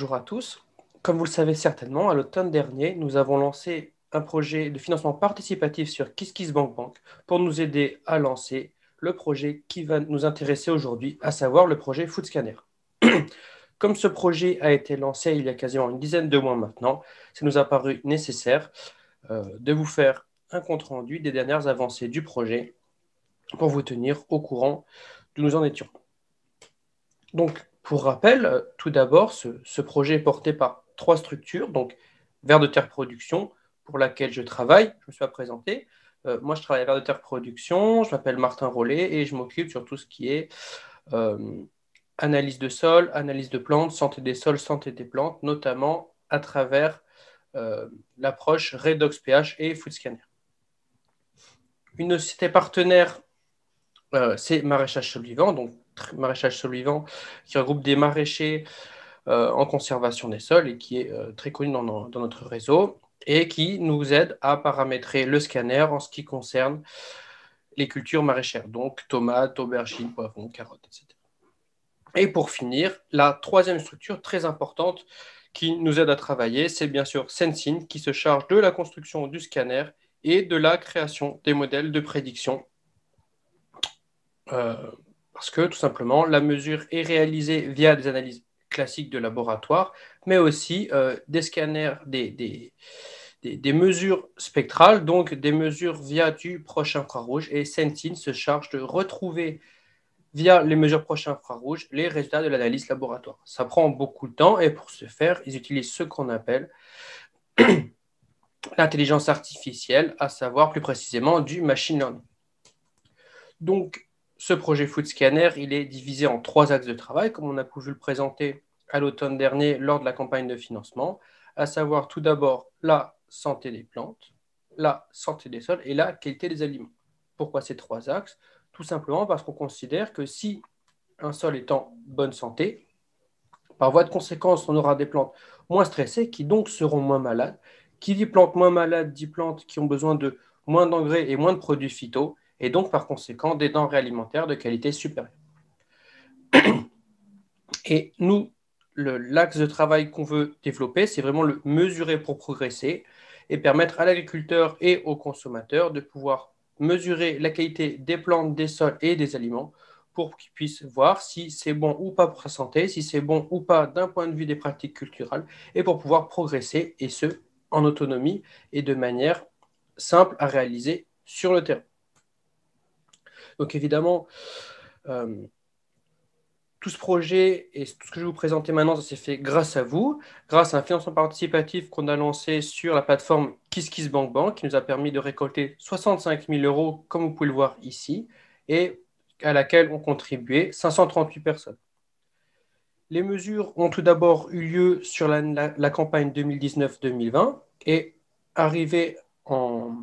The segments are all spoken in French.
Bonjour à tous. Comme vous le savez certainement, à l'automne dernier, nous avons lancé un projet de financement participatif sur KissKissBankBank pour nous aider à lancer le projet qui va nous intéresser aujourd'hui, à savoir le projet FoodScanner. Comme ce projet a été lancé il y a quasiment une dizaine de mois maintenant, ça nous a paru nécessaire euh, de vous faire un compte-rendu des dernières avancées du projet pour vous tenir au courant d'où nous en étions. Donc, pour rappel, euh, tout d'abord, ce, projet est porté par trois structures, donc Vers de Terre Production, pour laquelle je travaille, je me suis présenté. Euh, moi, je travaille à Vers de Terre Production, je m'appelle Martin Rollet et je m'occupe sur tout ce qui est euh, analyse de sol, analyse de plantes, santé des sols, santé des plantes, notamment à travers l'approche Redox pH et Food Scanner. Une société partenaire, c'est Maraîchage donc maraîchage vivant qui regroupe des maraîchers euh, en conservation des sols et qui est euh, très connu dans, notre réseau et qui nous aide à paramétrer le scanner en ce qui concerne les cultures maraîchères, donc tomates, aubergines, poivrons, carottes, etc. Et pour finir, la troisième structure très importante qui nous aide à travailler, c'est bien sûr Sensin, qui se charge de la construction du scanner et de la création des modèles de prédiction euh, parce que tout simplement, la mesure est réalisée via des analyses classiques de laboratoire, mais aussi euh, des scanners, des, des, mesures spectrales, donc des mesures via du proche infrarouge. Et Sentin se charge de retrouver via les mesures proches infrarouges les résultats de l'analyse laboratoire. Ça prend beaucoup de temps et pour ce faire, ils utilisent ce qu'on appelle l'intelligence artificielle, à savoir plus précisément du machine learning. Donc, ce projet Food Scanner, il est divisé en trois axes de travail, comme on a pu le présenter à l'automne dernier lors de la campagne de financement, à savoir tout d'abord la santé des plantes, la santé des sols et la qualité des aliments. Pourquoi ces trois axes Tout simplement parce qu'on considère que si un sol est en bonne santé, par voie de conséquence, on aura des plantes moins stressées qui donc seront moins malades. Qui dit plantes moins malades dit plantes qui ont besoin de moins d'engrais et moins de produits phyto, et donc par conséquent des denrées alimentaires de qualité supérieure. Et nous, l'axe de travail qu'on veut développer, c'est vraiment le mesurer pour progresser et permettre à l'agriculteur et aux consommateurs de pouvoir mesurer la qualité des plantes, des sols et des aliments pour qu'ils puissent voir si c'est bon ou pas pour sa santé, si c'est bon ou pas d'un point de vue des pratiques culturelles, et pour pouvoir progresser, et ce, en autonomie et de manière simple à réaliser sur le terrain. Donc évidemment, euh, tout ce projet et tout ce que je vais vous présenter maintenant, ça s'est fait grâce à vous, grâce à un financement participatif qu'on a lancé sur la plateforme KissKissBankBank, qui nous a permis de récolter 65 000 euros, comme vous pouvez le voir ici, et à laquelle ont contribué 538 personnes. Les mesures ont tout d'abord eu lieu sur la, campagne 2019-2020 et arrivées en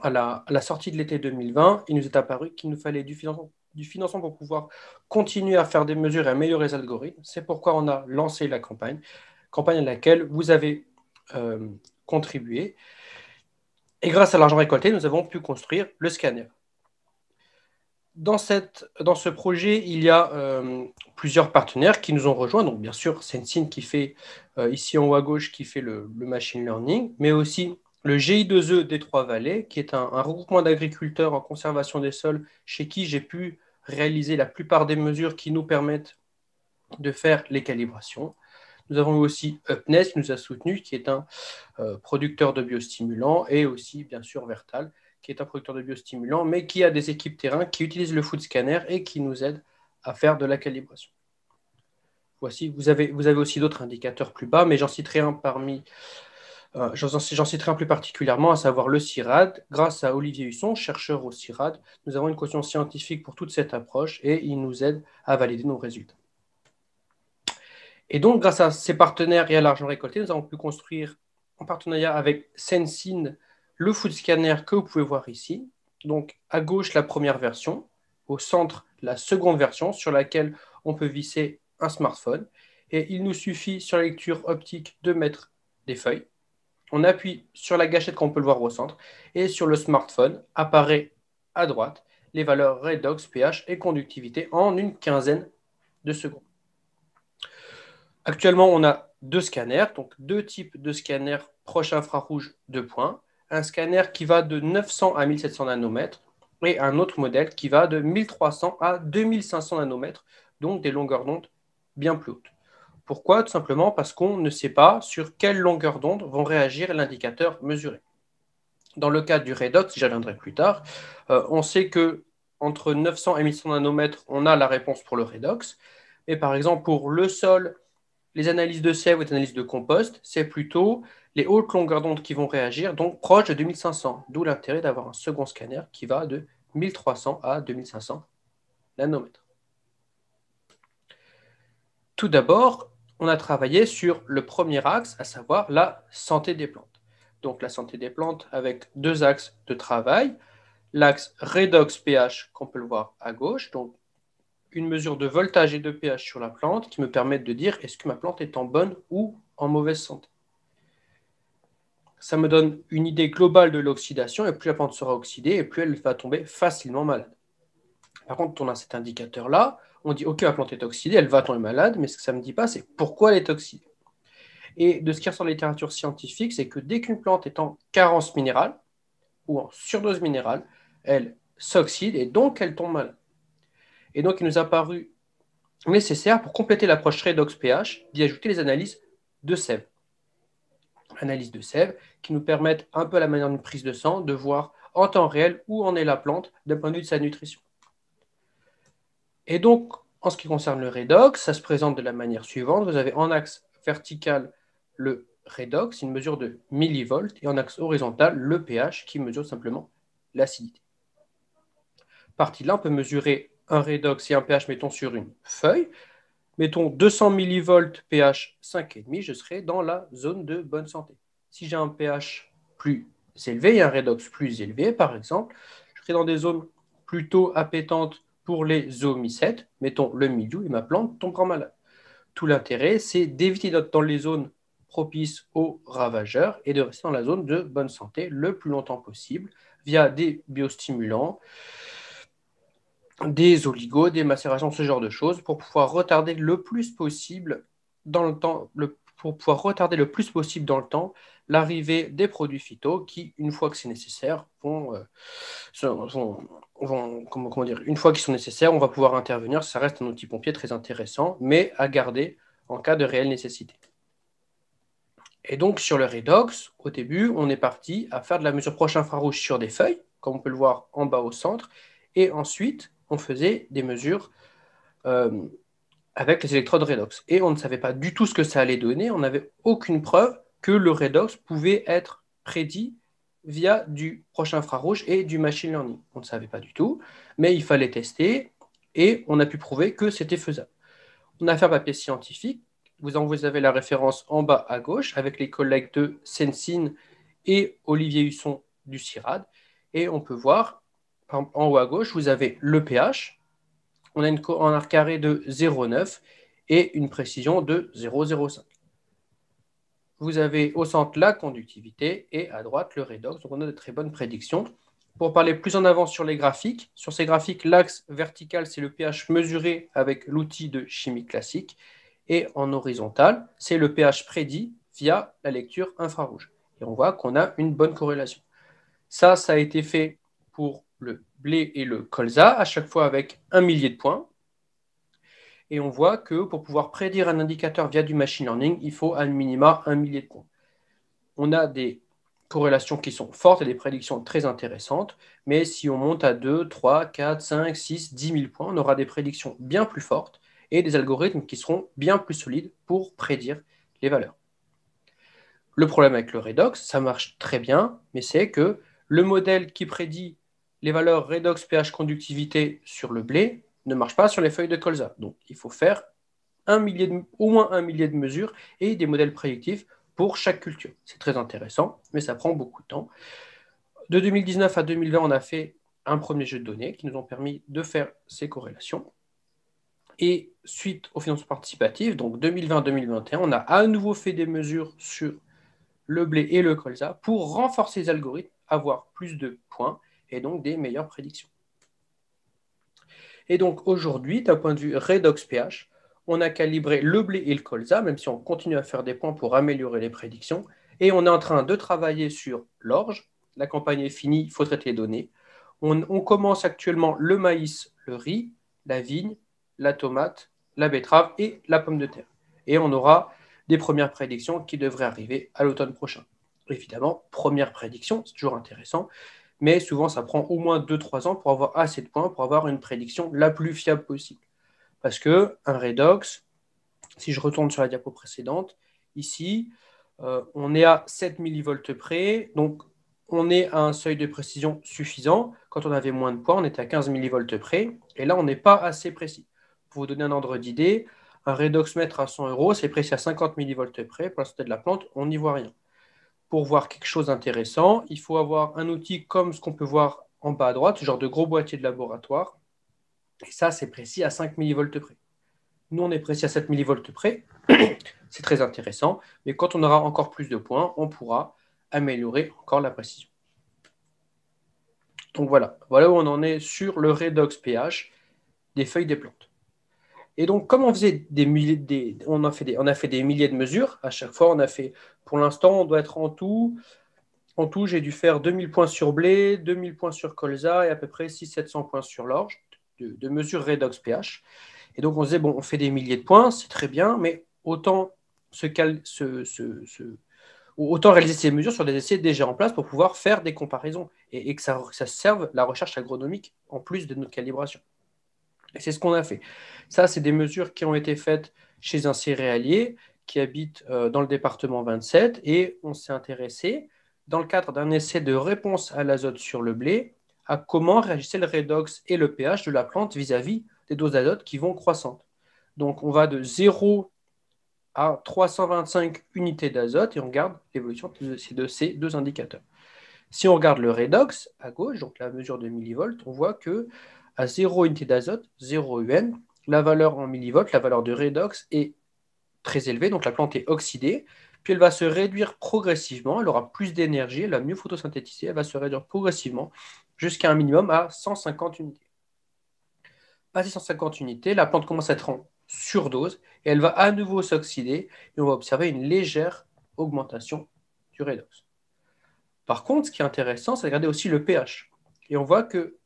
à la, sortie de l'été 2020, il nous est apparu qu'il nous fallait du financement, du pour pouvoir continuer à faire des mesures et améliorer les algorithmes. C'est pourquoi on a lancé la campagne, campagne à laquelle vous avez euh, contribué. Et grâce à l'argent récolté, nous avons pu construire le scanner. Dans, cette, dans ce projet, il y a euh, plusieurs partenaires qui nous ont rejoints. Donc, bien sûr, Sensin qui fait euh, ici en haut à gauche, qui fait le, le machine learning, mais aussi le GI2E des Trois-Vallées, qui est un, regroupement d'agriculteurs en conservation des sols, chez qui j'ai pu réaliser la plupart des mesures qui nous permettent de faire les calibrations. Nous avons aussi UpNest qui nous a soutenus, qui est un euh, producteur de biostimulants, et aussi, bien sûr, Vertal, qui est un producteur de biostimulants, mais qui a des équipes terrain qui utilisent le food scanner et qui nous aident à faire de la calibration. Voici, vous avez, vous avez aussi d'autres indicateurs plus bas, mais j'en citerai un parmi euh, j'en citerai un plus particulièrement, à savoir le CIRAD. Grâce à Olivier Husson, chercheur au CIRAD, nous avons une caution scientifique pour toute cette approche et il nous aide à valider nos résultats. Et donc, grâce à ses partenaires et à l'argent récolté, nous avons pu construire, en partenariat avec Sensin, le food scanner que vous pouvez voir ici. Donc, à gauche, la première version, au centre, la seconde version sur laquelle on peut visser un smartphone. Et il nous suffit, sur la lecture optique, de mettre des feuilles on appuie sur la gâchette qu'on peut le voir au centre et sur le smartphone apparaît à droite les valeurs redox, pH et conductivité en une quinzaine de secondes. Actuellement, on a deux scanners, donc deux types de scanners proche infrarouge de points, un scanner qui va de 900 à 1700 nanomètres et un autre modèle qui va de 1300 à 2500 nanomètres, donc des longueurs d'onde bien plus hautes. Pourquoi Tout simplement parce qu'on ne sait pas sur quelle longueur d'onde vont réagir l'indicateur mesuré. Dans le cas du redox, j'y reviendrai plus tard, euh, on sait que entre 900 et 1100 nanomètres, on a la réponse pour le redox. Et par exemple, pour le sol, les analyses de sève ou les analyses de compost, c'est plutôt les hautes longueurs d'onde qui vont réagir, donc proches de 2500. D'où l'intérêt d'avoir un second scanner qui va de 1300 à 2500 nanomètres. Tout d'abord, on a travaillé sur le premier axe, à savoir la santé des plantes. Donc la santé des plantes avec deux axes de travail. L'axe redox pH qu'on peut le voir à gauche, donc une mesure de voltage et de pH sur la plante qui me permettent de dire est-ce que ma plante est en bonne ou en mauvaise santé. Ça me donne une idée globale de l'oxydation et plus la plante sera oxydée et plus elle va tomber facilement malade. Par contre, on a cet indicateur-là, on dit OK, la plante est oxydée, elle va tomber malade, mais ce que ça ne me dit pas, c'est pourquoi elle est oxydée. Et de ce qui ressort de la littérature scientifique, c'est que dès qu'une plante est en carence minérale ou en surdose minérale, elle s'oxyde et donc elle tombe malade. Et donc, il nous a paru nécessaire pour compléter l'approche redox pH d'y ajouter les analyses de sève. Analyses de sève qui nous permettent, un peu à la manière d'une prise de sang, de voir en temps réel où en est la plante d'un point de vue de sa nutrition. Et donc, en ce qui concerne le redox, ça se présente de la manière suivante. Vous avez en axe vertical le redox, une mesure de millivolts, et en axe horizontal le pH qui mesure simplement l'acidité. Partie de là, on peut mesurer un redox et un pH, mettons, sur une feuille. Mettons 200 millivolts, pH 5,5, je serai dans la zone de bonne santé. Si j'ai un pH plus élevé et un redox plus élevé, par exemple, je serai dans des zones plutôt appétantes pour les omicètes, mettons le milieu et ma plante en malade. Tout l'intérêt, c'est d'éviter d'être dans les zones propices aux ravageurs et de rester dans la zone de bonne santé le plus longtemps possible via des biostimulants, des oligos, des macérations, ce genre de choses, pour pouvoir retarder le plus possible dans le temps, pour pouvoir retarder le plus possible dans le temps l'arrivée des produits phyto qui, une fois que c'est nécessaire, vont, euh, comment, dire, une fois qu'ils sont nécessaires, on va pouvoir intervenir. Ça reste un outil pompier très intéressant, mais à garder en cas de réelle nécessité. Et donc, sur le redox, au début, on est parti à faire de la mesure proche infrarouge sur des feuilles, comme on peut le voir en bas au centre. Et ensuite, on faisait des mesures euh, avec les électrodes redox. Et on ne savait pas du tout ce que ça allait donner. On n'avait aucune preuve que le redox pouvait être prédit via du proche infrarouge et du machine learning. On ne savait pas du tout, mais il fallait tester et on a pu prouver que c'était faisable. On a fait un papier scientifique. Vous en vous avez la référence en bas à gauche avec les collègues de Sensin et Olivier Husson du CIRAD. Et on peut voir en, haut à gauche, vous avez le pH. On a une, un arc carré de 0,9 et une précision de 0,05 vous avez au centre la conductivité et à droite le redox. Donc on a de très bonnes prédictions. Pour parler plus en avant sur les graphiques, sur ces graphiques, l'axe vertical, c'est le pH mesuré avec l'outil de chimie classique. Et en horizontal, c'est le pH prédit via la lecture infrarouge. Et on voit qu'on a une bonne corrélation. Ça, ça a été fait pour le blé et le colza, à chaque fois avec un millier de points. Et on voit que pour pouvoir prédire un indicateur via du machine learning, il faut un minima un millier de points. On a des corrélations qui sont fortes et des prédictions très intéressantes, mais si on monte à 2, 3, 4, 5, 6, 10 000 points, on aura des prédictions bien plus fortes et des algorithmes qui seront bien plus solides pour prédire les valeurs. Le problème avec le redox, ça marche très bien, mais c'est que le modèle qui prédit les valeurs redox pH conductivité sur le blé ne marche pas sur les feuilles de colza. Donc, il faut faire un millier au moins un millier de mesures et des modèles prédictifs pour chaque culture. C'est très intéressant, mais ça prend beaucoup de temps. De 2019 à 2020, on a fait un premier jeu de données qui nous ont permis de faire ces corrélations. Et suite aux finances participatives, donc 2020-2021, on a à nouveau fait des mesures sur le blé et le colza pour renforcer les algorithmes, avoir plus de points et donc des meilleures prédictions. Et donc aujourd'hui, d'un point de vue redox pH, on a calibré le blé et le colza, même si on continue à faire des points pour améliorer les prédictions. Et on est en train de travailler sur l'orge. La campagne est finie, il faut traiter les données. On, on, commence actuellement le maïs, le riz, la vigne, la tomate, la betterave et la pomme de terre. Et on aura des premières prédictions qui devraient arriver à l'automne prochain. Évidemment, première prédiction, c'est toujours intéressant, mais souvent ça prend au moins 2-3 ans pour avoir assez de points, pour avoir une prédiction la plus fiable possible. Parce que un redox, si je retourne sur la diapo précédente, ici, euh, on est à 7 millivolts près, donc on est à un seuil de précision suffisant. Quand on avait moins de points, on était à 15 millivolts près, et là, on n'est pas assez précis. Pour vous donner un ordre d'idée, un redox mètre à 100 euros, c'est précis à 50 millivolts près, pour la santé de la plante, on n'y voit rien pour voir quelque chose d'intéressant, il faut avoir un outil comme ce qu'on peut voir en bas à droite, genre de gros boîtier de laboratoire. Et ça, c'est précis à 5 millivolts près. Nous, on est précis à 7 millivolts près. C'est très intéressant. Mais quand on aura encore plus de points, on pourra améliorer encore la précision. Donc voilà, voilà où on en est sur le redox pH des feuilles des plantes. Et donc, comme on faisait des milliers, on, a fait des, milliers de mesures, à chaque fois, on a fait, pour l'instant, on doit être en tout, en tout, j'ai dû faire 2000 points sur blé, 2000 points sur colza et à peu près 600-700 points sur l'orge de, mesures redox pH. Et donc, on se bon, on fait des milliers de points, c'est très bien, mais autant, autant réaliser ces mesures sur des essais déjà en place pour pouvoir faire des comparaisons et, que ça serve la recherche agronomique en plus de notre calibration. Et c'est ce qu'on a fait. Ça, c'est des mesures qui ont été faites chez un céréalier qui habite euh, dans le département 27 et on s'est intéressé, dans le cadre d'un essai de réponse à l'azote sur le blé, à comment réagissaient le redox et le pH de la plante vis-à-vis des doses d'azote qui vont croissantes. Donc on va de 0 à 325 unités d'azote et on regarde l'évolution de ces deux indicateurs. Si on regarde le redox à gauche, donc la mesure de millivolts, on voit que à 0 unité d'azote, 0 UN. La valeur en millivolts, la valeur de redox est très élevée, donc la plante est oxydée. Puis elle va se réduire progressivement, elle aura plus d'énergie, elle va mieux photosynthétiser, elle va se réduire progressivement jusqu'à un minimum à 150 unités. Passé 150 unités, la plante commence à être en surdose et elle va à nouveau s'oxyder et on va observer une légère augmentation du redox. Par contre, ce qui est intéressant, c'est de regarder aussi le pH. Et on voit que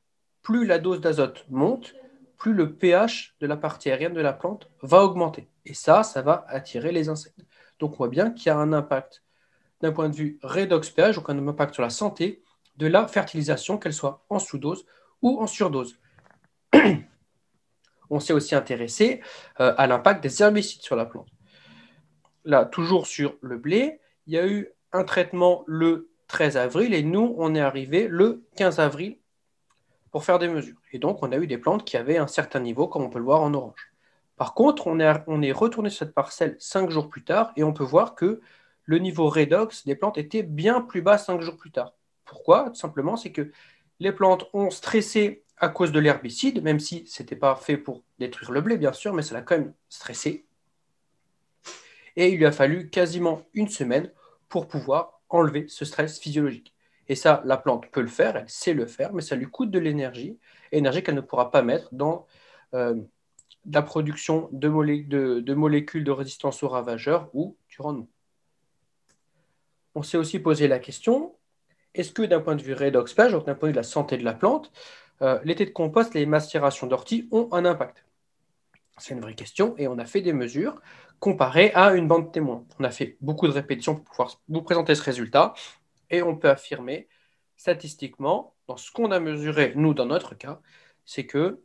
plus la dose d'azote monte, plus le pH de la partie aérienne de la plante va augmenter. Et ça, ça va attirer les insectes. Donc on voit bien qu'il y a un impact d'un point de vue redox pH, donc un impact sur la santé de la fertilisation, qu'elle soit en sous-dose ou en surdose. on s'est aussi intéressé euh, à l'impact des herbicides sur la plante. Là, toujours sur le blé, il y a eu un traitement le 13 avril et nous, on est arrivé le 15 avril pour faire des mesures. Et donc, on a eu des plantes qui avaient un certain niveau, comme on peut le voir en orange. Par contre, on est, retourné sur cette parcelle cinq jours plus tard et on peut voir que le niveau redox des plantes était bien plus bas cinq jours plus tard. Pourquoi Tout simplement, c'est que les plantes ont stressé à cause de l'herbicide, même si ce n'était pas fait pour détruire le blé, bien sûr, mais ça l'a quand même stressé. Et il lui a fallu quasiment une semaine pour pouvoir enlever ce stress physiologique. Et ça, la plante peut le faire, elle sait le faire, mais ça lui coûte de l'énergie, énergie qu'elle ne pourra pas mettre dans euh, la production de, molécules de résistance aux ravageurs ou du rendement. On s'est aussi posé la question, est-ce que d'un point de vue redox donc d'un point de vue de la santé de la plante, euh, l'été de compost, les macérations d'ortie ont un impact C'est une vraie question et on a fait des mesures comparées à une bande témoin. On a fait beaucoup de répétitions pour pouvoir vous présenter ce résultat. Et on peut affirmer statistiquement, dans ce qu'on a mesuré, nous, dans notre cas, c'est que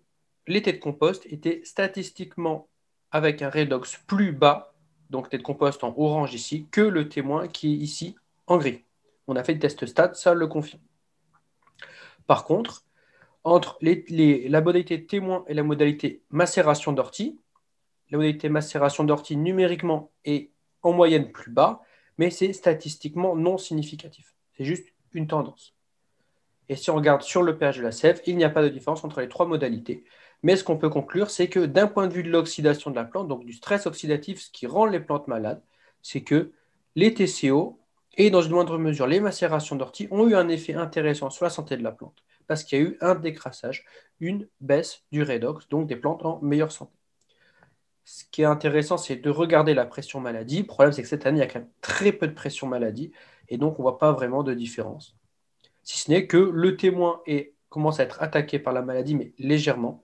l'été de compost était statistiquement avec un redox plus bas, donc têtes de compost en orange ici, que le témoin qui est ici en gris. On a fait le test stat, ça le confirme. Par contre, entre la modalité témoin et la modalité macération d'ortie, la modalité macération d'ortie numériquement est en moyenne plus bas, mais c'est statistiquement non significatif. C'est juste une tendance. Et si on regarde sur le pH de la sève, il n'y a pas de différence entre les trois modalités. Mais ce qu'on peut conclure, c'est que d'un point de vue de l'oxydation de la plante, donc du stress oxydatif, ce qui rend les plantes malades, c'est que les TCO et dans une moindre mesure les macérations d'ortie ont eu un effet intéressant sur la santé de la plante, parce qu'il y a eu un décrassage, une baisse du redox, donc des plantes en meilleure santé. Ce qui est intéressant, c'est de regarder la pression maladie. Le problème, c'est que cette année, il y a quand même très peu de pression maladie et donc on ne voit pas vraiment de différence. Si ce n'est que le témoin commence à être attaqué par la maladie, mais légèrement.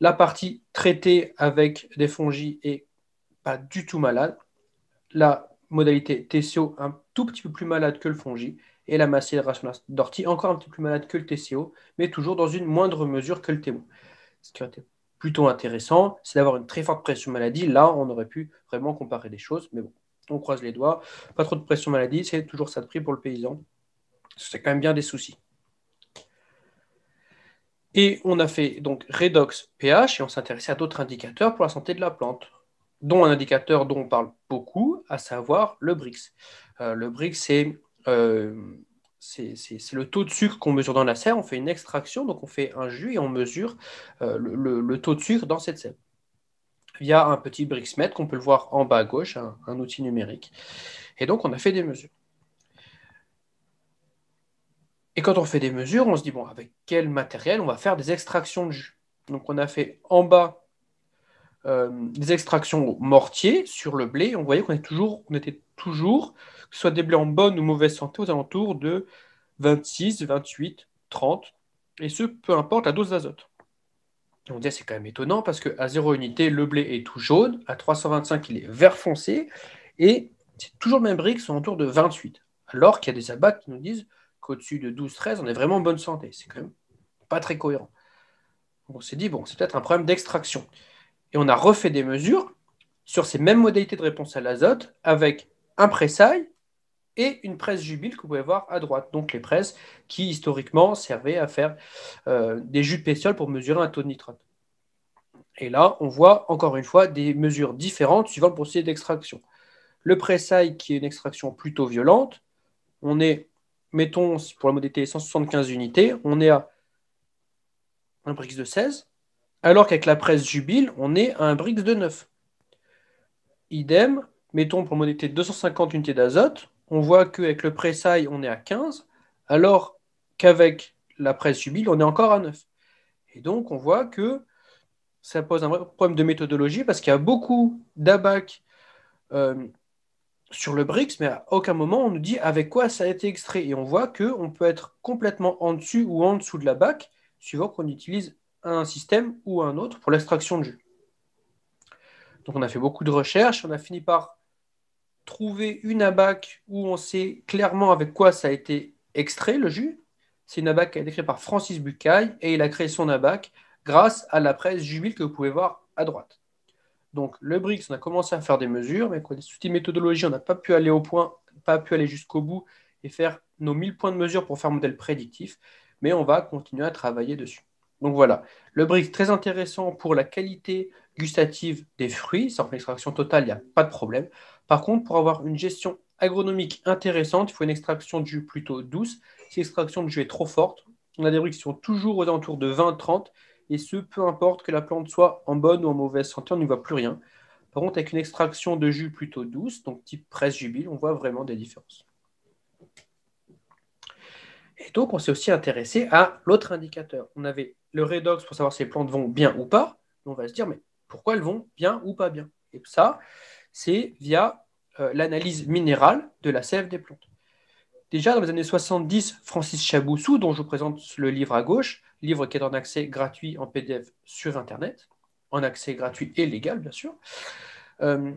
La partie traitée avec des fongies est pas du tout malade. La modalité TCO, un tout petit peu plus malade que le fongie, et la macération d'ortie, encore un petit peu plus malade que le TCO, mais toujours dans une moindre mesure que le témoin. Ce qui aurait été plutôt intéressant, c'est d'avoir une très forte pression maladie. Là, on aurait pu vraiment comparer les choses, mais bon. On croise les doigts. Pas trop de pression maladie, c'est toujours ça de prix pour le paysan. C'est quand même bien des soucis. Et on a fait donc redox pH et on s'intéressait à d'autres indicateurs pour la santé de la plante, dont un indicateur dont on parle beaucoup, à savoir le Brix. Euh, le Brix, euh, c'est le taux de sucre qu'on mesure dans la serre. On fait une extraction, donc on fait un jus et on mesure euh, le, le, taux de sucre dans cette serre via un petit brixmètre qu'on peut le voir en bas à gauche, un, outil numérique. Et donc, on a fait des mesures. Et quand on fait des mesures, on se dit, bon, avec quel matériel on va faire des extractions de jus Donc, on a fait en bas euh, des extractions mortier sur le blé. On voyait qu'on toujours, on était toujours, que ce soit des blés en bonne ou mauvaise santé, aux alentours de 26, 28, 30, et ce, peu importe la dose d'azote on que ah, c'est quand même étonnant parce qu'à 0 unité, le blé est tout jaune, à 325, il est vert foncé, et c'est toujours le même brick, sont autour de 28. Alors qu'il y a des abats qui nous disent qu'au-dessus de 12-13, on est vraiment en bonne santé. C'est quand même pas très cohérent. On s'est dit, bon, c'est peut-être un problème d'extraction. Et on a refait des mesures sur ces mêmes modalités de réponse à l'azote avec un pressail et une presse jubile que vous pouvez voir à droite. Donc les presses qui historiquement servaient à faire euh, des jus de pétiole pour mesurer un taux de nitrate. Et là, on voit encore une fois des mesures différentes suivant le procédé d'extraction. Le pressail qui est une extraction plutôt violente, on est, mettons pour la modalité 175 unités, on est à un brix de 16, alors qu'avec la presse jubile, on est à un brix de 9. Idem, mettons pour la modété 250 unités d'azote, on voit qu'avec le pressail, on est à 15, alors qu'avec la presse subile, on est encore à 9. Et donc, on voit que ça pose un vrai problème de méthodologie parce qu'il y a beaucoup d'abac euh, sur le BRICS, mais à aucun moment on nous dit avec quoi ça a été extrait. Et on voit qu'on peut être complètement en dessus ou en dessous de la BAC, suivant qu'on utilise un système ou un autre pour l'extraction de jus. Donc on a fait beaucoup de recherches, on a fini par trouver une abac où on sait clairement avec quoi ça a été extrait, le jus. C'est une abac qui a été par Francis Bucaille et il a créé son abac grâce à la presse jubile que vous pouvez voir à droite. Donc le BRICS, on a commencé à faire des mesures, mais avec des méthodologie, on n'a pas pu aller au point, pas pu aller jusqu'au bout et faire nos 1000 points de mesure pour faire un modèle prédictif, mais on va continuer à travailler dessus. Donc voilà, le BRICS très intéressant pour la qualité gustative des fruits, sans extraction totale, il n'y a pas de problème. Par contre, pour avoir une gestion agronomique intéressante, il faut une extraction de jus plutôt douce. Si l'extraction de jus est trop forte, on a des bruits qui sont toujours aux alentours de 20-30, et ce, peu importe que la plante soit en bonne ou en mauvaise santé, on n'y voit plus rien. Par contre, avec une extraction de jus plutôt douce, donc type presse jubile, on voit vraiment des différences. Et donc, on s'est aussi intéressé à l'autre indicateur. On avait le redox pour savoir si les plantes vont bien ou pas. On va se dire, mais pourquoi elles vont bien ou pas bien Et ça, c'est via euh, l'analyse minérale de la sève des plantes. Déjà dans les années 70, Francis Chaboussou, dont je vous présente le livre à gauche, livre qui est en accès gratuit en PDF sur Internet, en accès gratuit et légal bien sûr, euh,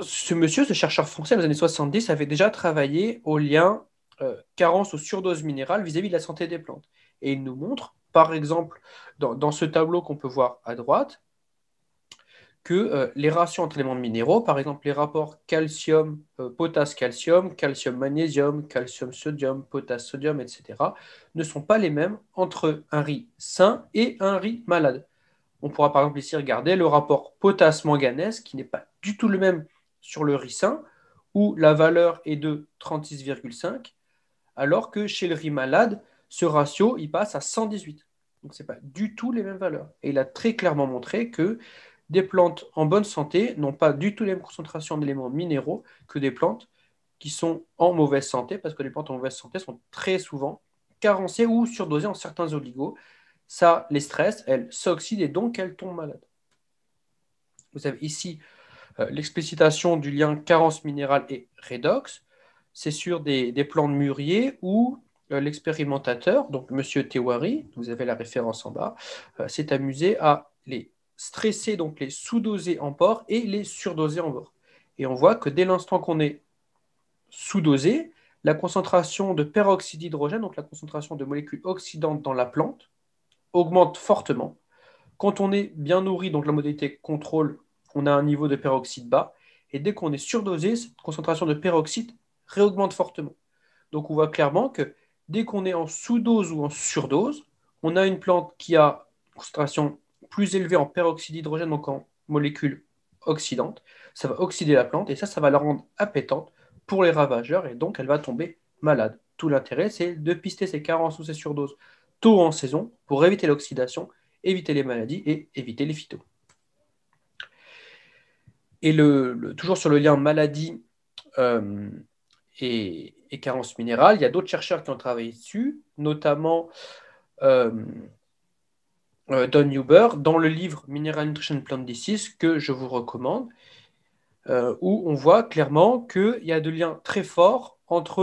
ce monsieur, ce chercheur français, dans les années 70, avait déjà travaillé au lien euh, carence aux surdoses minérale vis-à-vis de la santé des plantes. Et il nous montre, par exemple, dans ce tableau qu'on peut voir à droite, que euh, les ratios entre éléments minéraux, par exemple les rapports calcium, euh, potasse-calcium, calcium-magnésium, calcium-sodium, potasse-sodium, etc., ne sont pas les mêmes entre un riz sain et un riz malade. On pourra par exemple ici regarder le rapport potasse-manganèse qui n'est pas du tout le même sur le riz sain, où la valeur est de 36,5, alors que chez le riz malade, ce ratio il passe à 118. Donc ce n'est pas du tout les mêmes valeurs. Et il a très clairement montré que des plantes en bonne santé n'ont pas du tout les mêmes concentrations d'éléments minéraux que des plantes qui sont en mauvaise santé, parce que les plantes en mauvaise santé sont très souvent carencées ou surdosées en certains oligos. Ça les stresse, elles s'oxydent et donc elles tombent malades. Vous avez ici euh, l'explicitation du lien carence minérale et redox. C'est sur des, plantes mûriers où euh, l'expérimentateur, donc M. Tewari, vous avez la référence en bas, euh, s'est amusé à les stresser donc les sous-dosés en port et les surdosés en bord. Et on voit que dès l'instant qu'on est sous-dosé, la concentration de peroxyde d'hydrogène, donc la concentration de molécules oxydantes dans la plante, augmente fortement. Quand on est bien nourri, donc la modalité contrôle, on a un niveau de peroxyde bas. Et dès qu'on est surdosé, cette concentration de peroxyde réaugmente fortement. Donc on voit clairement que dès qu'on est en sous-dose ou en surdose, on a une plante qui a une concentration plus élevé en peroxyde d'hydrogène, donc en molécule oxydante, Ça va oxyder la plante et ça, ça va la rendre appétante pour les ravageurs et donc elle va tomber malade. Tout l'intérêt, c'est de pister ces carences ou ces surdoses tôt en saison pour éviter l'oxydation, éviter les maladies et éviter les phytos. Et le, toujours sur le lien maladie euh, et, carence carences il y a d'autres chercheurs qui ont travaillé dessus, notamment euh, euh, Don Huber dans le livre Mineral Nutrition Plant 6 que je vous recommande, euh, où on voit clairement qu'il y a de liens très forts entre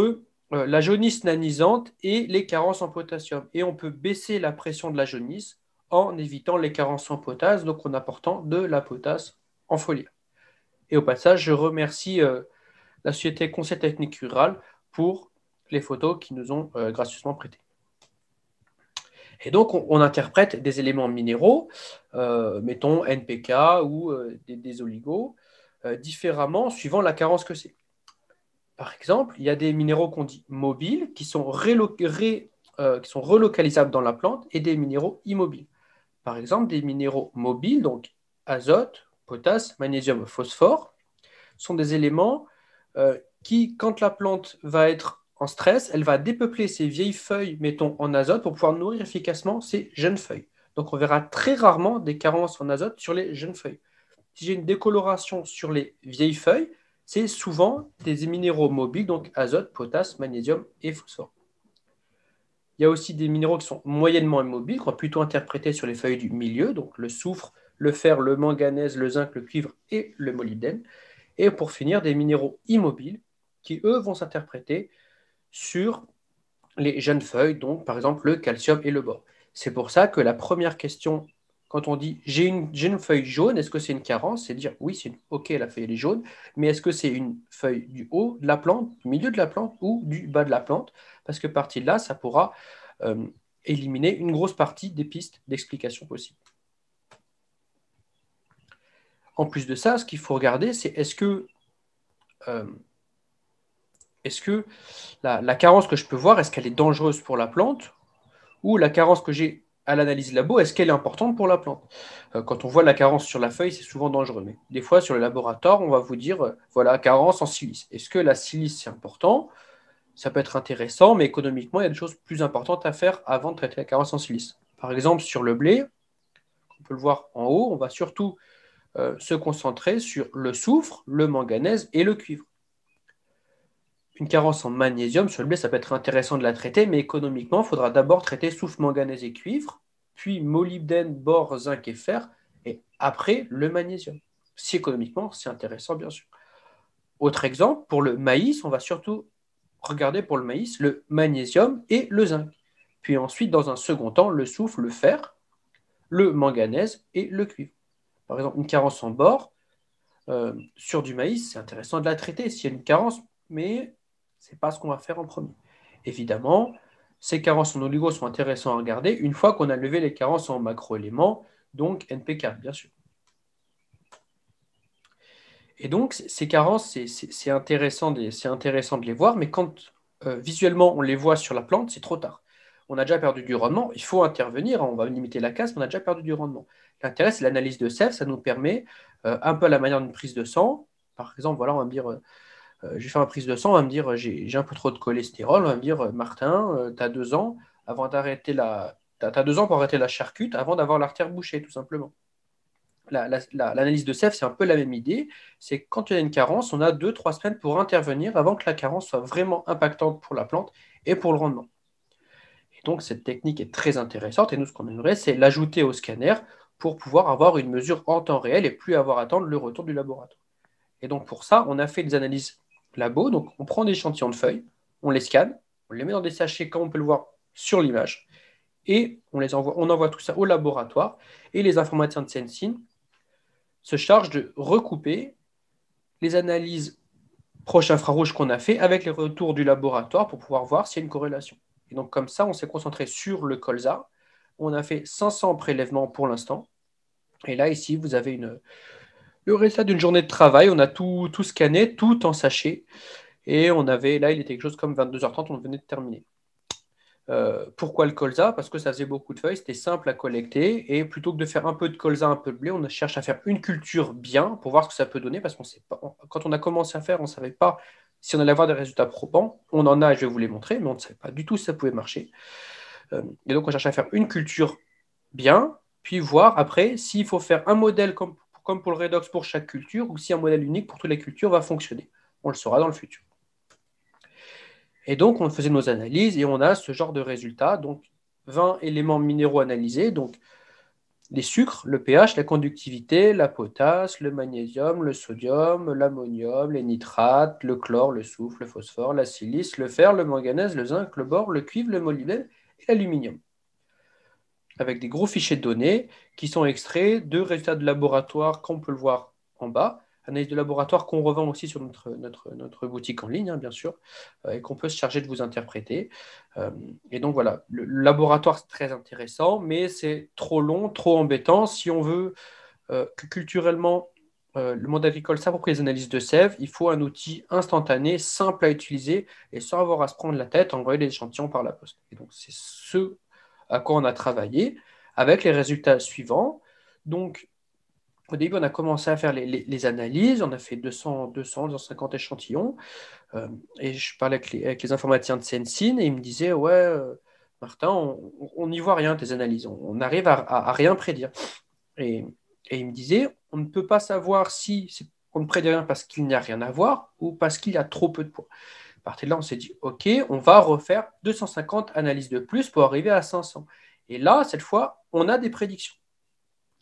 euh, la jaunisse nanisante et les carences en potassium. Et on peut baisser la pression de la jaunisse en évitant les carences en potasse, donc en apportant de la potasse en folie. Et au passage, je remercie la société Conseil Technique Rural pour les photos qu'ils nous ont gracieusement prêtées. Et donc, on, interprète des éléments minéraux, euh, mettons NPK ou euh, des, oligos, euh, différemment suivant la carence que c'est. Par exemple, il y a des minéraux qu'on dit mobiles qui sont, qui sont relocalisables dans la plante et des minéraux immobiles. Par exemple, des minéraux mobiles, donc azote, potasse, magnésium, phosphore, sont des éléments qui, quand la plante va être en stress, elle va dépeupler ses vieilles feuilles, mettons, en azote pour pouvoir nourrir efficacement ses jeunes feuilles. Donc on verra très rarement des carences en azote sur les jeunes feuilles. Si j'ai une décoloration sur les vieilles feuilles, c'est souvent des minéraux mobiles, donc azote, potasse, magnésium et phosphore. Il y a aussi des minéraux qui sont moyennement immobiles, qu'on va plutôt interpréter sur les feuilles du milieu, donc le soufre, le fer, le manganèse, le zinc, le cuivre et le molybdène. Et pour finir, des minéraux immobiles qui, eux, vont s'interpréter sur les jeunes feuilles, donc par exemple le calcium et le bore. C'est pour ça que la première question, quand on dit j'ai une, feuille jaune, est-ce que c'est une carence C'est dire oui, c'est ok, la feuille est jaune, mais est-ce que c'est une feuille du haut de la plante, du milieu de la plante ou du bas de la plante Parce que partie de là, ça pourra euh, éliminer une grosse partie des pistes d'explication possibles. En plus de ça, ce qu'il faut regarder, c'est est-ce que euh, est-ce que la, carence que je peux voir, est-ce qu'elle est dangereuse pour la plante Ou la carence que j'ai à l'analyse labo, est-ce qu'elle est importante pour la plante euh, Quand on voit la carence sur la feuille, c'est souvent dangereux. Mais des fois, sur le laboratoire, on va vous dire, euh, voilà, carence en silice. Est-ce que la silice, c'est important Ça peut être intéressant, mais économiquement, il y a des choses plus importantes à faire avant de traiter la carence en silice. Par exemple, sur le blé, on peut le voir en haut, on va surtout euh, se concentrer sur le soufre, le manganèse et le cuivre une carence en magnésium, sur le blé, ça peut être intéressant de la traiter, mais économiquement, il faudra d'abord traiter soufre, manganèse et cuivre, puis molybdène, bore, zinc et fer, et après le magnésium. Si économiquement, c'est intéressant, bien sûr. Autre exemple, pour le maïs, on va surtout regarder pour le maïs le magnésium et le zinc. Puis ensuite, dans un second temps, le souffle, le fer, le manganèse et le cuivre. Par exemple, une carence en bore, euh, sur du maïs, c'est intéressant de la traiter s'il y a une carence, mais n'est pas ce qu'on va faire en premier. Évidemment, ces carences en oligo sont intéressantes à regarder une fois qu'on a levé les carences en macroéléments, donc NPK, bien sûr. Et donc, ces carences, c'est intéressant, de, les voir, mais quand euh, visuellement on les voit sur la plante, c'est trop tard. On a déjà perdu du rendement, il faut intervenir, hein, on va limiter la casse, mais on a déjà perdu du rendement. L'intérêt, c'est l'analyse de sève, ça nous permet, euh, un peu à la manière d'une prise de sang, par exemple, voilà, on va dire, euh, euh, je vais faire ma prise de sang, on va me dire euh, j'ai un peu trop de cholestérol, on va me dire euh, Martin, tu as deux ans avant d'arrêter la. deux ans pour arrêter la charcute avant d'avoir l'artère bouchée, tout simplement. L'analyse de CEF, c'est un peu la même idée. C'est quand il y a une carence, on a deux, trois semaines pour intervenir avant que la carence soit vraiment impactante pour la plante et pour le rendement. Et donc, cette technique est très intéressante. Et nous, ce qu'on aimerait, c'est l'ajouter au scanner pour pouvoir avoir une mesure en temps réel et plus avoir à attendre le retour du laboratoire. Et donc, pour ça, on a fait des analyses labo. Donc, on prend des échantillons de feuilles, on les scanne, on les met dans des sachets comme on peut le voir sur l'image, et on, les envoie, on envoie tout ça au laboratoire. Et les informaticiens de Sensin se chargent de recouper les analyses proches infrarouges qu'on a fait avec les retours du laboratoire pour pouvoir voir s'il y a une corrélation. Et donc, comme ça, on s'est concentré sur le colza. On a fait 500 prélèvements pour l'instant. Et là, ici, vous avez une, le résultat d'une journée de travail. On a tout, tout scanné, tout en sachet. Et on avait, là, il était quelque chose comme 22h30, on venait de terminer. Euh, pourquoi le colza Parce que ça faisait beaucoup de feuilles, c'était simple à collecter. Et plutôt que de faire un peu de colza, un peu de blé, on cherche à faire une culture bien pour voir ce que ça peut donner. Parce qu'on sait pas, quand on a commencé à faire, on ne savait pas si on allait avoir des résultats probants. On en a, je vais vous les montrer, mais on ne savait pas du tout si ça pouvait marcher. Euh, et donc, on cherche à faire une culture bien, puis voir après s'il faut faire un modèle comme comme pour le redox pour chaque culture, ou si un modèle unique pour toutes les cultures va fonctionner. On le saura dans le futur. Et donc, on faisait nos analyses et on a ce genre de résultats. Donc, 20 éléments minéraux analysés, donc les sucres, le pH, la conductivité, la potasse, le magnésium, le sodium, l'ammonium, les nitrates, le chlore, le soufre, le phosphore, la silice, le fer, le manganèse, le zinc, le bore, le cuivre, le molybdène et l'aluminium avec des gros fichiers de données qui sont extraits de résultats de laboratoire qu'on peut le voir en bas, analyse de laboratoire qu'on revend aussi sur notre, notre, notre boutique en ligne, hein, bien sûr, euh, et qu'on peut se charger de vous interpréter. Euh, et donc voilà, le, laboratoire, c'est très intéressant, mais c'est trop long, trop embêtant. Si on veut euh, que culturellement, le monde agricole s'approprie les analyses de sève, il faut un outil instantané, simple à utiliser et sans avoir à se prendre la tête, envoyer les échantillons par la poste. Et donc, c'est ce à quoi on a travaillé, avec les résultats suivants. Donc, au début, on a commencé à faire les, analyses, on a fait 200, 200 250 échantillons, euh, et je parlais avec les, informaticiens de Sensin, et ils me disaient, ouais, euh, Martin, on n'y voit rien, tes analyses, on, n'arrive à, rien prédire. Et, et ils me disaient, on ne peut pas savoir si on ne prédit rien parce qu'il n'y a rien à voir ou parce qu'il a trop peu de poids partir de là, on s'est dit, OK, on va refaire 250 analyses de plus pour arriver à 500. Et là, cette fois, on a des prédictions.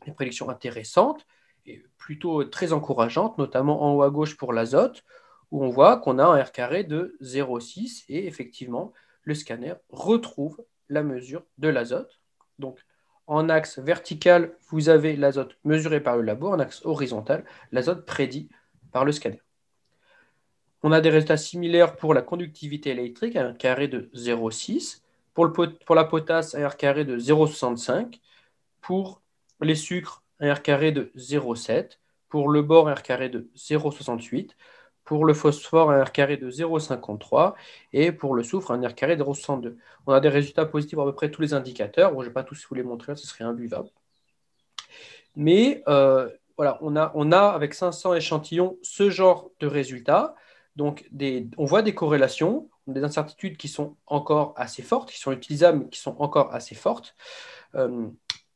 Des prédictions intéressantes et plutôt très encourageantes, notamment en haut à gauche pour l'azote, où on voit qu'on a un R carré de 0,6 et effectivement, le scanner retrouve la mesure de l'azote. Donc, en axe vertical, vous avez l'azote mesuré par le labo, en axe horizontal, l'azote prédit par le scanner. On a des résultats similaires pour la conductivité électrique, un carré de 0,6. Pour, la potasse, un R carré de 0,65. Pour les sucres, un R carré de 0,7. Pour le bore, un R carré de 0,68. Pour le phosphore, un R carré de 0,53. Et pour le soufre, un R carré de 0,62. On a des résultats positifs à peu près tous les indicateurs. je ne vais pas tous vous les montrer, ce serait imbuvable. Mais euh, voilà, on a, on a avec 500 échantillons ce genre de résultats. Donc, on voit des corrélations, des incertitudes qui sont encore assez fortes, qui sont utilisables, mais qui sont encore assez fortes. Euh,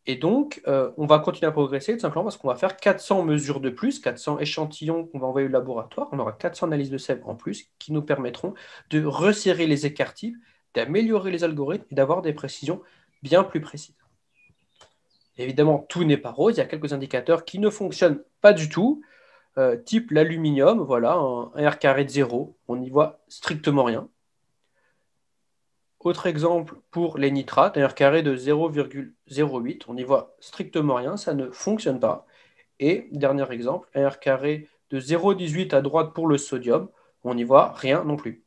et donc, euh, on va continuer à progresser tout simplement parce qu'on va faire 400 mesures de plus, 400 échantillons qu'on va envoyer au laboratoire. On aura 400 analyses de sève en plus qui nous permettront de resserrer les écarts types, d'améliorer les algorithmes et d'avoir des précisions bien plus précises. Évidemment, tout n'est pas rose. Il y a quelques indicateurs qui ne fonctionnent pas du tout. Euh, type l'aluminium, voilà, un R carré de 0, on n'y voit strictement rien. Autre exemple pour les nitrates, un R carré de 0,08, on n'y voit strictement rien, ça ne fonctionne pas. Et dernier exemple, un R carré de 0,18 à droite pour le sodium, on n'y voit rien non plus.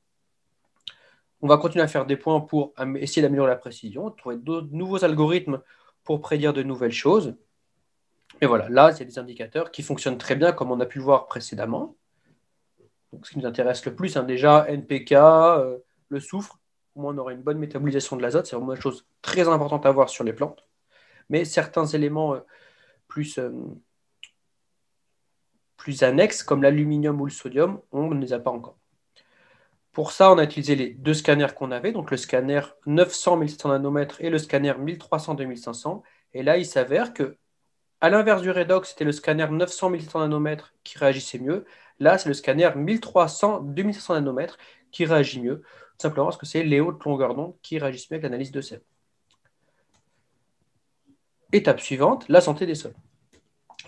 On va continuer à faire des points pour essayer d'améliorer la précision, trouver de nouveaux algorithmes pour prédire de nouvelles choses. Et voilà, là, il y a des indicateurs qui fonctionnent très bien comme on a pu voir précédemment. ce qui nous intéresse le plus, hein, déjà, NPK, euh, le soufre, au moins on aurait une bonne métabolisation de l'azote, c'est vraiment une chose très importante à voir sur les plantes. Mais certains éléments euh, plus, euh, plus annexes, comme l'aluminium ou le sodium, on ne les a pas encore. Pour ça, on a utilisé les deux scanners qu'on avait, donc le scanner 900-1700 nanomètres et le scanner 1300-2500. Et là, il s'avère que à l'inverse du redox, c'était le scanner 900-1700 nanomètres qui réagissait mieux. Là, c'est le scanner 1300-2500 nanomètres qui réagit mieux, tout simplement parce que c'est les hautes longueurs d'onde qui réagissent mieux avec l'analyse de C. Étape suivante, la santé des sols.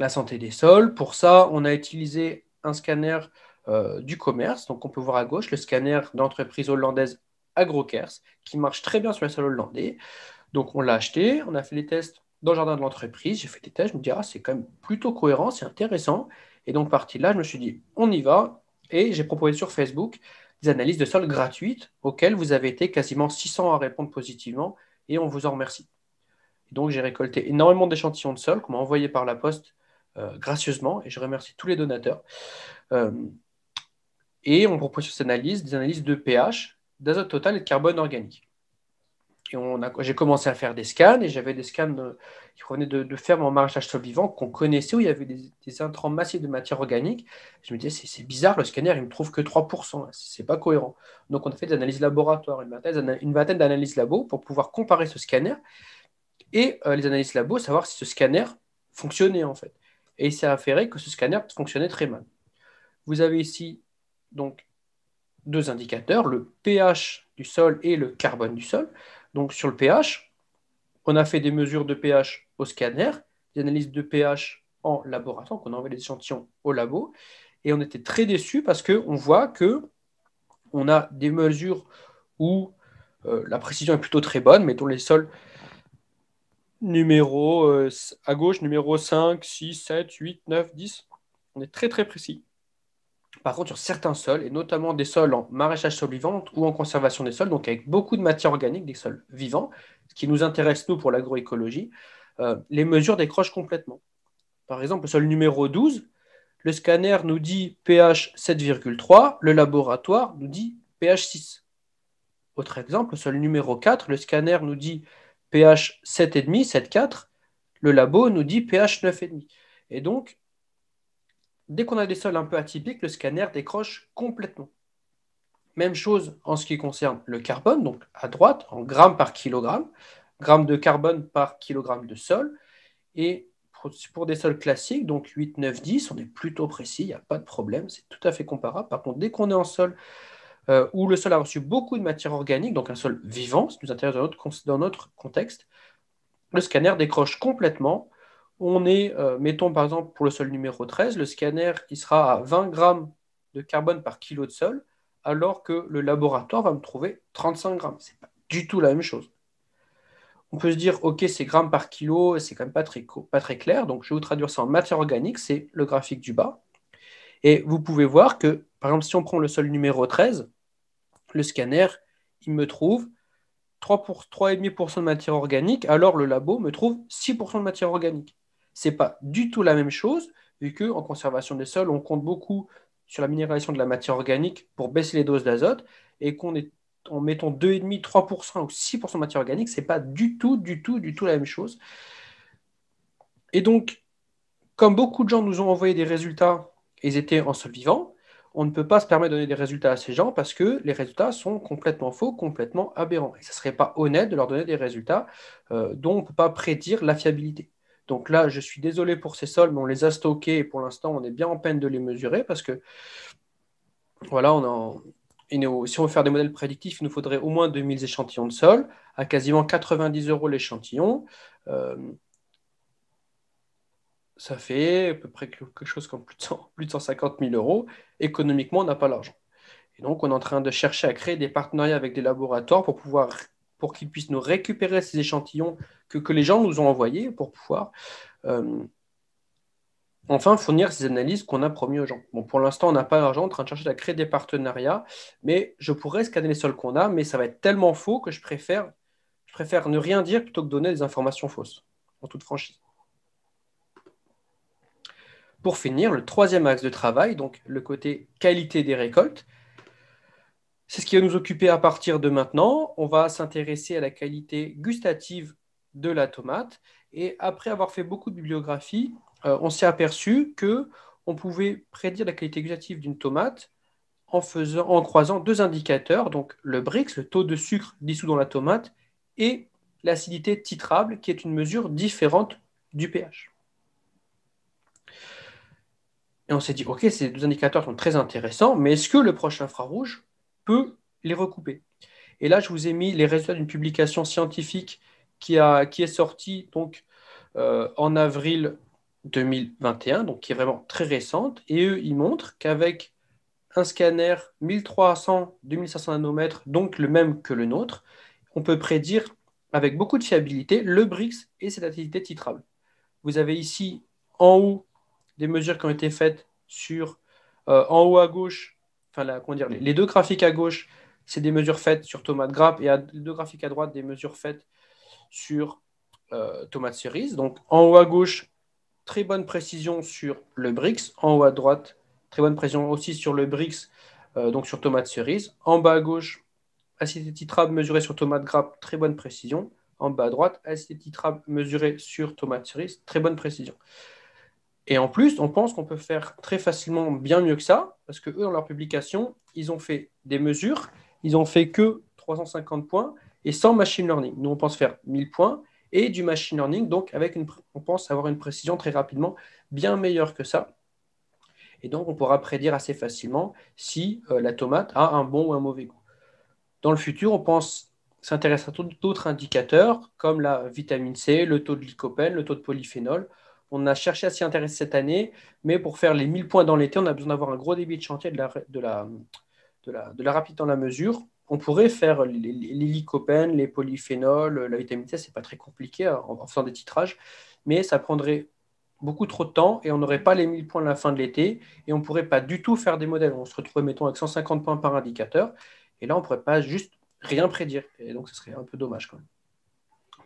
La santé des sols, pour ça, on a utilisé un scanner euh, du commerce. Donc, on peut voir à gauche le scanner d'entreprise hollandaise AgroKers qui marche très bien sur les sols hollandais. Donc, on l'a acheté, on a fait les tests dans le jardin de l'entreprise. J'ai fait des tests, je me dis, ah, c'est quand même plutôt cohérent, c'est intéressant. Et donc, parti là, je me suis dit, on y va. Et j'ai proposé sur Facebook des analyses de sol gratuites auxquelles vous avez été quasiment 600 à répondre positivement et on vous en remercie. Donc, j'ai récolté énormément d'échantillons de sol qu'on m'a envoyés par la poste euh, gracieusement et je remercie tous les donateurs. Euh, et on propose sur ces analyses des analyses de pH, d'azote total et de carbone organique j'ai commencé à faire des scans et j'avais des scans qui revenaient de, fermes en maraîchage sol vivant qu'on connaissait où il y avait des, intrants massifs de matière organique. Je me disais, c'est, bizarre, le scanner, il me trouve que 3%, ce n'est pas cohérent. Donc on a fait des analyses laboratoires, une vingtaine, d'analyses labo pour pouvoir comparer ce scanner et euh, les analyses labo, savoir si ce scanner fonctionnait en fait. Et il s'est afféré que ce scanner fonctionnait très mal. Vous avez ici deux indicateurs, le pH du sol et le carbone du sol. Donc sur le pH, on a fait des mesures de pH au scanner, des analyses de pH en laboratoire, on a envoyé des échantillons au labo, et on était très déçus parce qu'on voit que on a des mesures où euh, la précision est plutôt très bonne, mettons les sols numéro euh, à gauche, numéro 5, 6, 7, 8, 9, 10. On est très très précis. Par contre, sur certains sols, et notamment des sols en maraîchage sol ou en conservation des sols, donc avec beaucoup de matière organique, des sols vivants, ce qui nous intéresse, nous, pour l'agroécologie, euh, les mesures décrochent complètement. Par exemple, le sol numéro 12, le scanner nous dit pH 7,3, le laboratoire nous dit pH 6. Autre exemple, le sol numéro 4, le scanner nous dit pH 7,5, 7,4, le labo nous dit pH 9,5. Et donc, dès qu'on a des sols un peu atypiques, le scanner décroche complètement. Même chose en ce qui concerne le carbone, donc à droite, en grammes par kilogramme, grammes de carbone par kilogramme de sol. Et pour des sols classiques, donc 8, 9, 10, on est plutôt précis, il n'y a pas de problème, c'est tout à fait comparable. Par contre, dès qu'on est en sol euh, où le sol a reçu beaucoup de matière organique, donc un sol vivant, ce qui nous intéresse dans notre contexte, le scanner décroche complètement on est, euh, mettons par exemple pour le sol numéro 13, le scanner qui sera à 20 grammes de carbone par kilo de sol, alors que le laboratoire va me trouver 35 grammes. C'est pas du tout la même chose. On peut se dire, ok, c'est grammes par kilo, c'est quand même pas très, clair. Donc, je vais vous traduire ça en matière organique, c'est le graphique du bas. Et vous pouvez voir que, par exemple, si on prend le sol numéro 13, le scanner, il me trouve 3,5% de matière organique, alors le labo me trouve 6% de matière organique. C'est pas du tout la même chose, vu qu'en conservation des sols, on compte beaucoup sur la minéralisation de la matière organique pour baisser les doses d'azote, et qu'on est en mettant 2,5, 3% ou 6% de matière organique, n'est pas du tout, du tout, du tout la même chose. Et donc, comme beaucoup de gens nous ont envoyé des résultats, ils étaient en sol vivant, on ne peut pas se permettre de donner des résultats à ces gens parce que les résultats sont complètement faux, complètement aberrants. Et ce ne serait pas honnête de leur donner des résultats euh, dont on ne peut pas prédire la fiabilité. Donc là, je suis désolé pour ces sols, mais on les a stockés et pour l'instant, on est bien en peine de les mesurer parce que, voilà, on si on veut faire des modèles prédictifs, il nous faudrait au moins 2000 échantillons de sol à quasiment 90 euros l'échantillon. Euh, ça fait à peu près quelque chose comme plus de, plus de 150 000 euros. Économiquement, on n'a pas l'argent. Et donc, on est en train de chercher à créer des partenariats avec des laboratoires pour pouvoir pour qu'ils puissent nous récupérer ces échantillons que, les gens nous ont envoyés pour pouvoir euh, enfin fournir ces analyses qu'on a promis aux gens. Bon, pour l'instant, on n'a pas d'argent, en train de chercher à créer des partenariats, mais je pourrais scanner les sols qu'on a, mais ça va être tellement faux que je préfère, je préfère ne rien dire plutôt que donner des informations fausses, en toute franchise. Pour finir, le troisième axe de travail, donc le côté qualité des récoltes, c'est ce qui va nous occuper à partir de maintenant. On va s'intéresser à la qualité gustative de la tomate. Et après avoir fait beaucoup de bibliographies euh, on s'est aperçu que on pouvait prédire la qualité gustative d'une tomate en, faisant, en croisant deux indicateurs, donc le Brix, le taux de sucre dissous dans la tomate, et l'acidité titrable, qui est une mesure différente du pH. Et on s'est dit, OK, ces deux indicateurs sont très intéressants, mais est-ce que le proche infrarouge peut les recouper Et là, je vous ai mis les résultats d'une publication scientifique qui, est sorti donc, euh, en avril 2021, donc qui est vraiment très récente. Et eux, ils montrent qu'avec un scanner 1300-2500 nanomètres, donc le même que le nôtre, on peut prédire avec beaucoup de fiabilité le BRICS et cette activité titrable. Vous avez ici en haut des mesures qui ont été faites sur, euh, en haut à gauche, enfin, comment les deux graphiques à gauche, c'est des mesures faites sur Thomas de Grappe et à deux graphiques à droite, des mesures faites sur euh, tomate cerise. Donc en haut à gauche, très bonne précision sur le Brix. En haut à droite, très bonne précision aussi sur le Brix, euh, donc sur tomate cerise. En bas à gauche, acide titrable mesuré sur tomate grappe, très bonne précision. En bas à droite, acide titrable mesuré sur tomate cerise, très bonne précision. Et en plus, on pense qu'on peut faire très facilement bien mieux que ça, parce que eux, dans leur publication, ils ont fait des mesures, ils ont fait que 350 points, et sans machine learning. Nous, on pense faire 1000 points et du machine learning, donc avec on pense avoir une précision très rapidement bien meilleure que ça. Et donc, on pourra prédire assez facilement si euh, la tomate a un bon ou un mauvais goût. Dans le futur, on pense s'intéresser à d'autres indicateurs comme la vitamine C, le taux de lycopène, le taux de polyphénol. On a cherché à s'y intéresser cette année, mais pour faire les 1000 points dans l'été, on a besoin d'avoir un gros débit de chantier de la, de la, de la, rapide dans la mesure on pourrait faire les lycopènes, les polyphénols, la vitamine C, c'est pas très compliqué hein, en, faisant des titrages, mais ça prendrait beaucoup trop de temps et on n'aurait pas les 1000 points à la fin de l'été et on pourrait pas du tout faire des modèles. On se retrouverait, mettons, avec 150 points par indicateur et là, on pourrait pas juste rien prédire et donc ce serait un peu dommage quand même.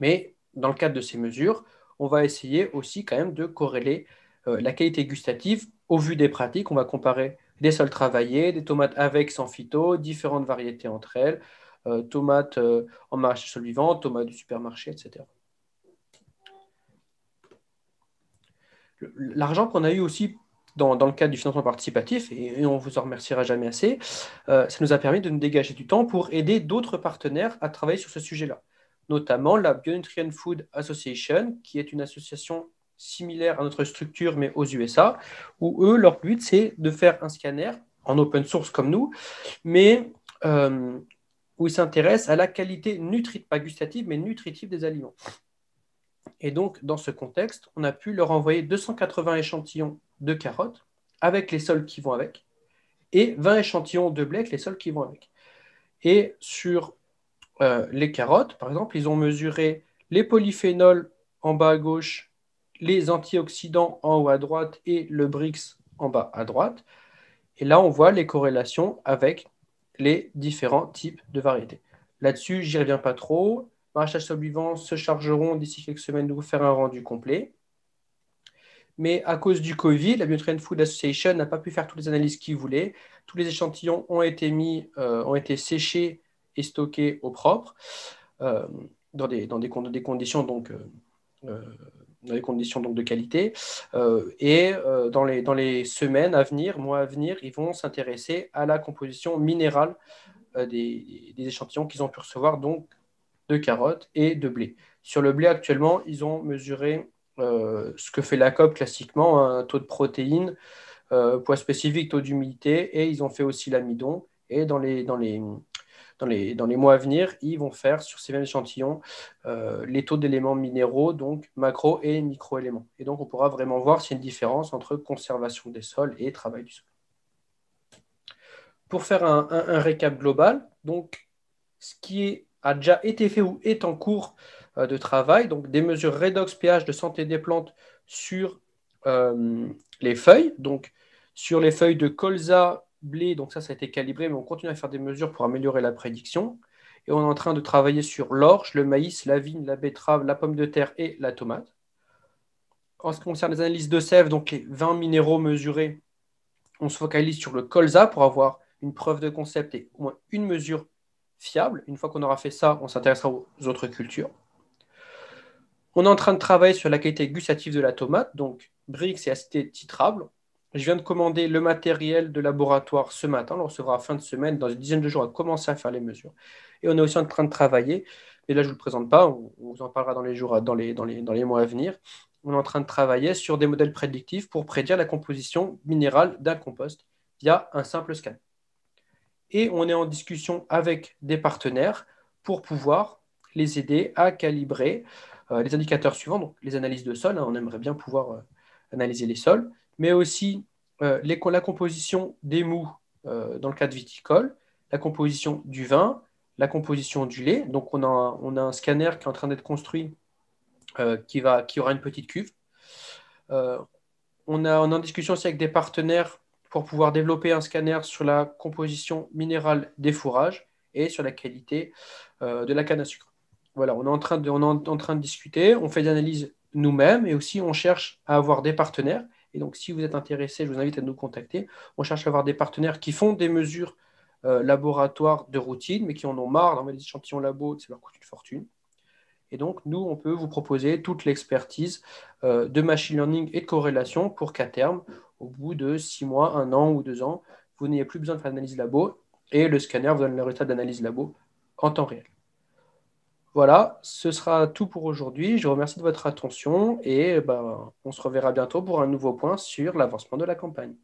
Mais dans le cadre de ces mesures, on va essayer aussi quand même de corréler euh, la qualité gustative au vu des pratiques. On va comparer des sols travaillés, des tomates avec sans phyto, différentes variétés entre elles, euh, tomates euh, en marché sol vivant, tomates du supermarché, etc. L'argent qu'on a eu aussi dans, le cadre du financement participatif, et, on on vous en remerciera jamais assez, euh, ça nous a permis de nous dégager du temps pour aider d'autres partenaires à travailler sur ce sujet-là, notamment la Bionutrient Food Association, qui est une association similaire à notre structure, mais aux USA, où eux, leur but, c'est de faire un scanner en open source comme nous, mais euh, où ils s'intéressent à la qualité nutritive, pas gustative, mais nutritive des aliments. Et donc, dans ce contexte, on a pu leur envoyer 280 échantillons de carottes avec les sols qui vont avec, et 20 échantillons de blé avec les sols qui vont avec. Et sur euh, les carottes, par exemple, ils ont mesuré les polyphénols en bas à gauche les antioxydants en haut à droite et le BRICS en bas à droite. Et là, on voit les corrélations avec les différents types de variétés. Là-dessus, j'y reviens pas trop. Marrachage survivant se chargeront d'ici quelques semaines de vous faire un rendu complet. Mais à cause du Covid, la Nutrient Food Association n'a pas pu faire toutes les analyses qu'il voulait. Tous les échantillons ont été mis, euh, ont été séchés et stockés au propre, euh, dans, des, conditions donc euh, dans les conditions donc, de qualité. Euh, et euh, dans, les, dans les semaines à venir, mois à venir, ils vont s'intéresser à la composition minérale euh, des, échantillons qu'ils ont pu recevoir donc de carottes et de blé. Sur le blé, actuellement, ils ont mesuré ce que fait la COP classiquement, un taux de protéines, poids spécifique, taux d'humidité, et ils ont fait aussi l'amidon. Et dans les, dans les, dans les, mois à venir, ils vont faire sur ces mêmes échantillons euh, les taux d'éléments minéraux, donc macro et micro-éléments. Et donc, on pourra vraiment voir s'il y a une différence entre conservation des sols et travail du sol. Pour faire un, récap global, donc, ce qui a déjà été fait ou est en cours euh, de travail, donc des mesures redox pH de santé des plantes sur euh, les feuilles, donc sur les feuilles de colza blé, donc ça, ça a été calibré, mais on continue à faire des mesures pour améliorer la prédiction. Et on est en train de travailler sur l'orge, le maïs, la vigne, la betterave, la pomme de terre et la tomate. En ce qui concerne les analyses de sève, donc les 20 minéraux mesurés, on se focalise sur le colza pour avoir une preuve de concept et au moins une mesure fiable. Une fois qu'on aura fait ça, on s'intéressera aux autres cultures. On est en train de travailler sur la qualité gustative de la tomate, donc Brix et acide titrable. Je viens de commander le matériel de laboratoire ce matin. On le recevra fin de semaine. Dans une dizaine de jours, à commencer à faire les mesures. Et on est aussi en train de travailler. mais là, je ne vous le présente pas. On, vous en parlera dans les, jours, dans les, mois à venir. On est en train de travailler sur des modèles prédictifs pour prédire la composition minérale d'un compost via un simple scan. Et on est en discussion avec des partenaires pour pouvoir les aider à calibrer euh, les indicateurs suivants, donc les analyses de sol. Hein. on aimerait bien pouvoir euh, analyser les sols, mais aussi euh, la composition des mous euh, dans le cadre viticole, la composition du vin, la composition du lait. Donc, on a, un scanner qui est en train d'être construit euh, qui, va, qui aura une petite cuve. on, a, en discussion aussi avec des partenaires pour pouvoir développer un scanner sur la composition minérale des fourrages et sur la qualité de la canne à sucre. Voilà, on est en train de, on est en train de discuter, on fait des analyses nous-mêmes et aussi on cherche à avoir des partenaires et donc, si vous êtes intéressé, je vous invite à nous contacter. On cherche à avoir des partenaires qui font des mesures euh, laboratoires de routine, mais qui en ont marre d'envoyer des échantillons labo, ça leur coûte une fortune. Et donc, nous, on peut vous proposer toute l'expertise euh, de machine learning et de corrélation pour qu'à terme, au bout de six mois, un an ou deux ans, vous n'ayez plus besoin de faire d'analyse labo et le scanner vous donne le résultat d'analyse labo en temps réel. Voilà, ce sera tout pour aujourd'hui. Je vous remercie de votre attention et ben, on se reverra bientôt pour un nouveau point sur l'avancement de la campagne.